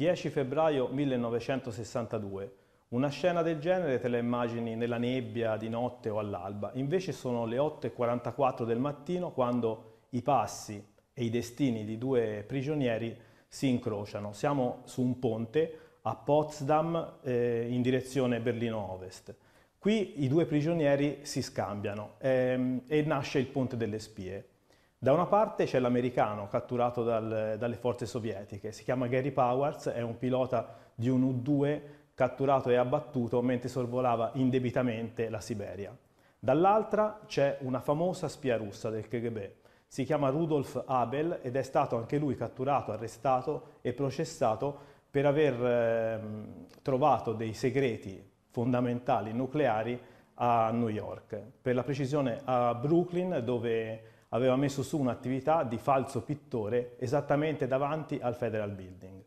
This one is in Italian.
10 febbraio 1962. Una scena del genere te la immagini nella nebbia, di notte o all'alba. Invece sono le 8.44 del mattino quando i passi e i destini di due prigionieri si incrociano. Siamo su un ponte a Potsdam eh, in direzione Berlino Ovest. Qui i due prigionieri si scambiano ehm, e nasce il Ponte delle Spie. Da una parte c'è l'americano catturato dal, dalle forze sovietiche, si chiama Gary Powers, è un pilota di un U-2 catturato e abbattuto mentre sorvolava indebitamente la Siberia. Dall'altra c'è una famosa spia russa del KGB, si chiama Rudolf Abel ed è stato anche lui catturato, arrestato e processato per aver eh, trovato dei segreti fondamentali nucleari a New York, per la precisione a Brooklyn dove aveva messo su un'attività di falso pittore esattamente davanti al Federal Building.